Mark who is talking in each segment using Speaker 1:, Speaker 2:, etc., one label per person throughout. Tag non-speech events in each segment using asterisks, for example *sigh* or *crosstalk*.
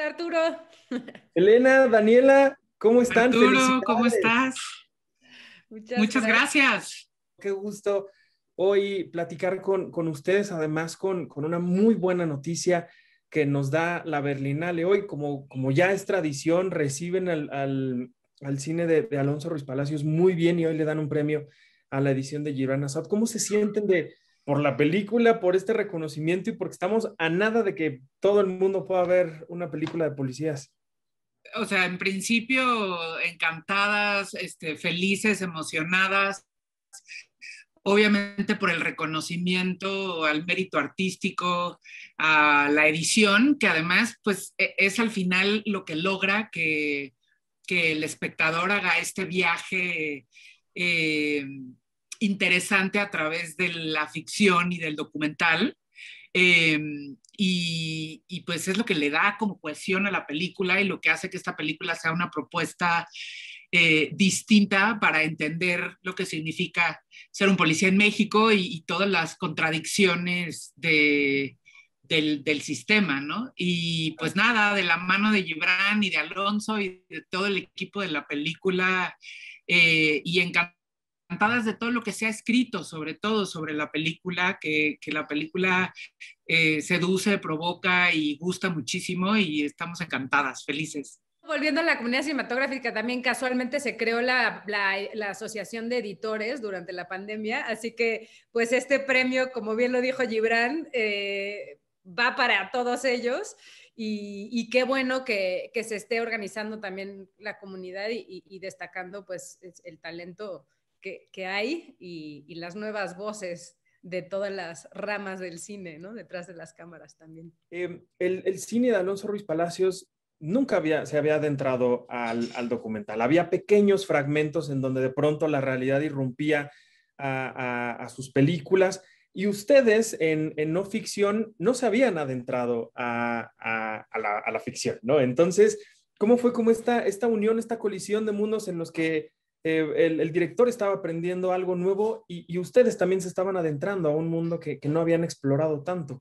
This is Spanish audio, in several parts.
Speaker 1: Arturo. *laughs* Elena, Daniela, ¿cómo están? Arturo, ¿cómo estás? Muchas, gracias. Qué gusto hoy platicar con, ustedes, además con, una muy buena noticia que nos da la Berlinale. Hoy, como, como ya es tradición, reciben al, al, al cine de, Alonso Ruiz Palacios muy bien y hoy le dan un premio a la edición de Girona Sot. ¿Cómo se sienten de, por la película, por este reconocimiento y porque estamos a nada de que todo el mundo pueda ver una película de policías.
Speaker 2: O sea, en principio encantadas, este, felices, emocionadas, obviamente por el reconocimiento al mérito artístico, a la edición, que además pues e, es al final lo que logra que, el espectador haga este viaje. Eh, interesante a través de la ficción y del documental. Eh, y, pues es lo que le da como cohesión a la película y lo que hace que esta película sea una propuesta eh, distinta para entender lo que significa ser un policía en México y, todas las contradicciones de, del, sistema, ¿no? Y pues nada, de la mano de Gibran y de Alonso y de todo el equipo de la película eh, y encantado encantadas de todo lo que se ha escrito, sobre todo sobre la película, que, la película eh, seduce, provoca y gusta muchísimo y estamos encantadas, felices.
Speaker 3: Volviendo a la comunidad cinematográfica, también casualmente se creó la, Asociación de Editores durante la pandemia, así que pues este premio, como bien lo dijo Gibran, eh, va para todos ellos. Y, qué bueno que, se esté organizando también la comunidad y, y destacando pues el talento que, hay y, las nuevas voces de todas las ramas del cine, ¿no? Detrás de las cámaras también.
Speaker 1: Em, el, cine de Alonso Ruiz Palacios nunca había, se había adentrado al, documental. Había pequeños fragmentos en donde de pronto la realidad irrumpía a, sus películas. Y ustedes en, no ficción no se habían adentrado a, la, a, la, ficción, ¿no? Entonces, ¿cómo fue como esta, esta unión, esta colisión de mundos en los que eh, el, director estaba aprendiendo algo nuevo y, ustedes también se estaban adentrando a un mundo que, no habían explorado tanto.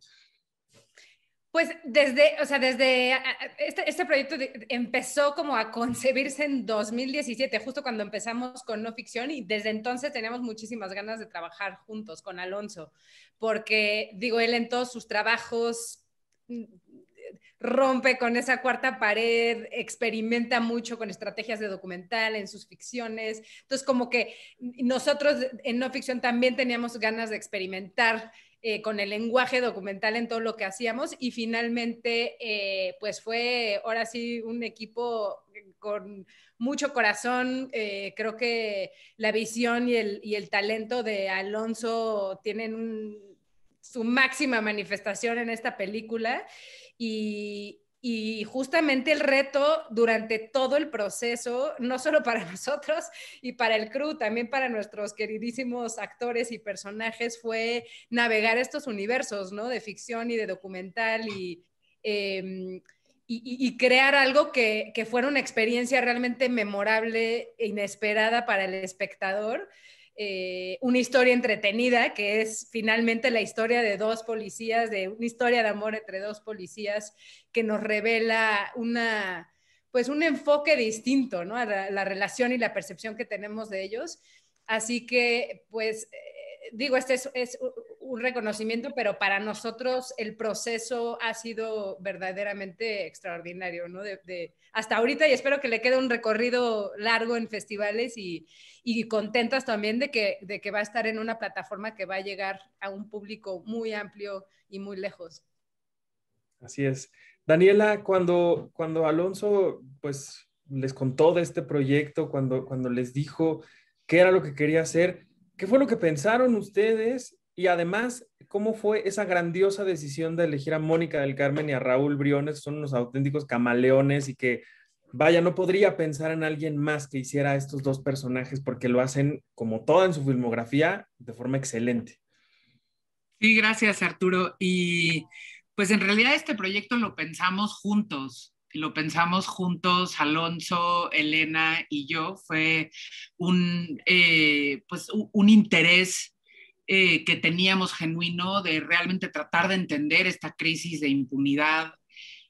Speaker 3: Pues desde, o sea, desde este, este, proyecto empezó como a concebirse en 2017, justo cuando empezamos con No Ficción y desde entonces teníamos muchísimas ganas de trabajar juntos con Alonso, porque digo, él en todos sus trabajos rompe con esa cuarta pared, experimenta mucho con estrategias de documental en sus ficciones. Entonces, como que nosotros en no ficción también teníamos ganas de experimentar eh, con el lenguaje documental en todo lo que hacíamos y finalmente, eh, pues fue ahora sí un equipo eh, con mucho corazón. creo que la visión y el, y el talento de Alonso tienen su máxima manifestación en esta película y, justamente el reto durante todo el proceso, no solo para *laughs* nosotros y para el crew, también para nuestros queridísimos actores y personajes, fue navegar estos universos, ¿no? De ficción y de documental y, em, crear algo que, que fuera una experiencia realmente memorable e inesperada para el espectador. Eh, una historia entretenida, que es finalmente la historia de dos policías, de una historia de amor entre dos policías que nos revela una, pues un enfoque distinto ¿no? a la, relación y la percepción que tenemos de ellos. Así que, pues, eh, digo, este es, es un reconocimiento, pero para nosotros el proceso ha sido verdaderamente extraordinario, ¿no? De, hasta ahorita y espero que le quede un recorrido largo en festivales y, y contentas también de que, de que va a estar en una plataforma que va a llegar a un público muy amplio y muy lejos.
Speaker 1: Así es. Daniela, cuando, cuando Alonso pues, les contó de este proyecto, cuando, cuando les dijo qué era lo que quería hacer, ¿qué fue lo que pensaron ustedes y además, ¿cómo fue esa grandiosa decisión de elegir a Mónica del Carmen y a Raúl Briones, son unos auténticos camaleones y que, vaya, no podría pensar en alguien más que hiciera estos dos personajes porque lo hacen, como toda en su filmografía, de forma excelente?
Speaker 2: Sí, gracias Arturo. Y pues en realidad este proyecto lo pensamos juntos lo pensamos juntos, Alonso, Elena y yo, fue un, eh, pues, un interés eh, que teníamos genuino de realmente tratar de entender esta crisis de impunidad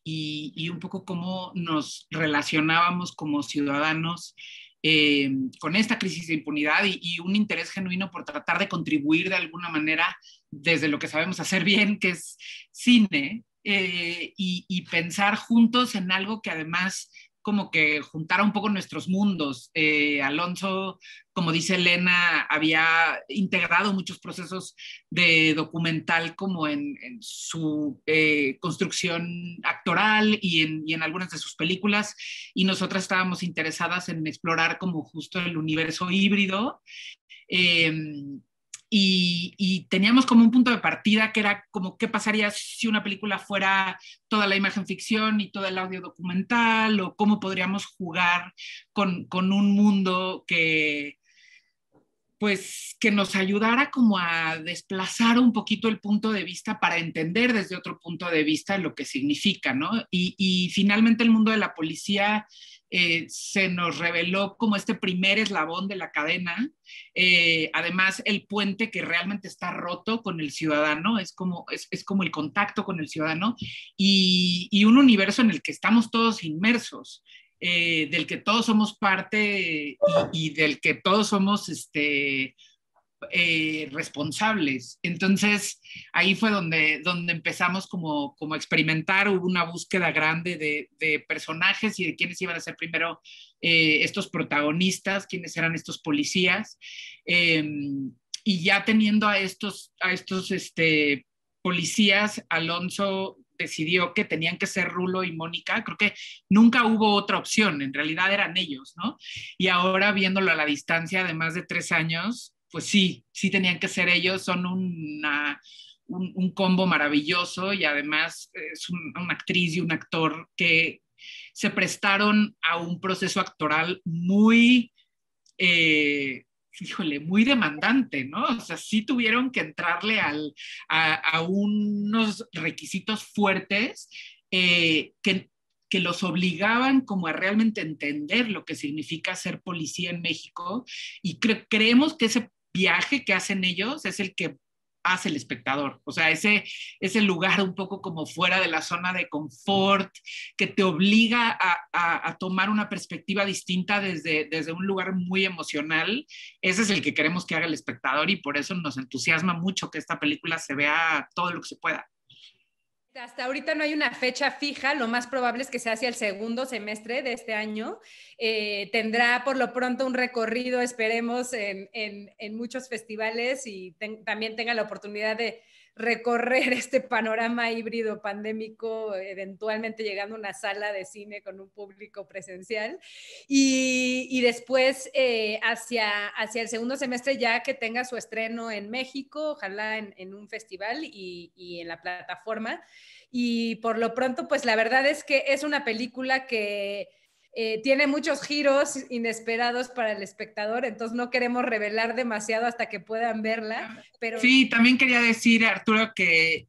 Speaker 2: y, un poco cómo nos relacionábamos como ciudadanos eh, con esta crisis de impunidad y, un interés genuino por tratar de contribuir de alguna manera desde lo que sabemos hacer bien, que es cine, eh, y, pensar juntos en algo que además como que juntara un poco nuestros mundos. Eh, Alonso, como dice Elena, había integrado muchos procesos de documental como en, su eh, construcción actoral y en, algunas de sus películas, y nosotras estábamos interesadas en explorar como justo el universo híbrido. Em, y, teníamos como un punto de partida que era como qué pasaría si una película fuera toda la imagen ficción y todo el audio documental o cómo podríamos jugar con, un mundo que pues que nos ayudara como a desplazar un poquito el punto de vista para entender desde otro punto de vista lo que significa, ¿no? y finalmente el mundo de la policía eh, se nos reveló como este primer eslabón de la cadena. Eh, además, el puente que realmente está roto con el ciudadano, es como, es, como el contacto con el ciudadano y, un universo en el que estamos todos inmersos. Eh, del que todos somos parte y, y del que todos somos este, eh, responsables. Entonces, ahí fue donde, donde empezamos como, experimentar, hubo una búsqueda grande de, personajes y de quiénes iban a ser primero eh, estos protagonistas, quiénes eran estos policías. Em, y ya teniendo a estos, a estos este, policías, Alonso decidió que tenían que ser Rulo y Mónica, creo que nunca hubo otra opción, en realidad eran ellos, ¿no? Y ahora viéndolo a la distancia de más de tres años, pues sí, sí tenían que ser ellos, son un, combo maravilloso y además es una actriz y un actor que se prestaron a un proceso actoral muy, eh, muy demandante, ¿no? O sea, sí tuvieron que entrarle a, unos requisitos fuertes eh, que, los obligaban como a realmente entender lo que significa ser policía en México y creemos que ese viaje que hacen ellos es el que hace el espectador. O sea, ese, el lugar un poco como fuera de la zona de confort, que te obliga a, a, tomar una perspectiva distinta desde, desde un lugar muy emocional, ese es el que queremos que haga el espectador y por eso nos entusiasma mucho que esta película se vea todo lo que se pueda.
Speaker 3: Hasta ahorita no hay una fecha fija, lo más probable es que sea hacia el segundo semestre de este año. Eh, tendrá por lo pronto un recorrido, esperemos, en, muchos festivales y también tenga la oportunidad de recorrer este panorama híbrido pandémico, eventualmente llegando a una sala de cine con un público presencial. Y, después eh, hacia, hacia el segundo semestre ya que tenga su estreno en México, ojalá en, un festival y, y, en la plataforma. Y por lo pronto, pues la verdad es que es una película que... Eh, tiene muchos giros inesperados para el espectador, entonces no queremos revelar demasiado hasta que puedan verla.
Speaker 2: Sí, también quería decir, Arturo, que,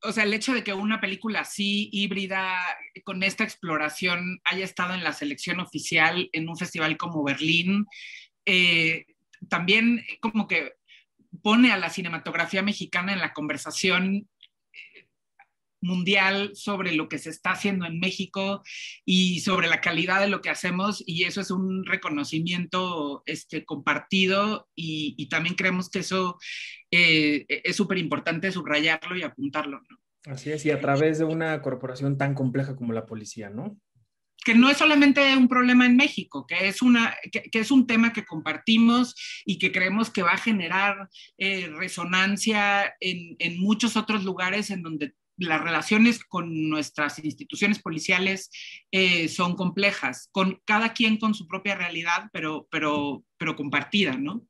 Speaker 2: o sea, el hecho de que una película así, híbrida, con esta exploración, haya estado en la selección oficial en un festival como Berlín, eh, también como que pone a la cinematografía mexicana en la conversación mundial sobre lo que se está haciendo en México y sobre la calidad de lo que hacemos y eso es un reconocimiento este, compartido y, también creemos que eso eh, e-, es súper importante subrayarlo y apuntarlo.
Speaker 1: Así es, y a través de una corporación tan compleja como la policía, ¿no?
Speaker 2: que no es solamente un problema en México, que es, una, que, es un tema que compartimos y que creemos que va a generar eh, resonancia en, en, muchos otros lugares en donde las relaciones con nuestras instituciones policiales eh, son complejas, con cada quien con su propia realidad, pero, pero, pero compartida, ¿no?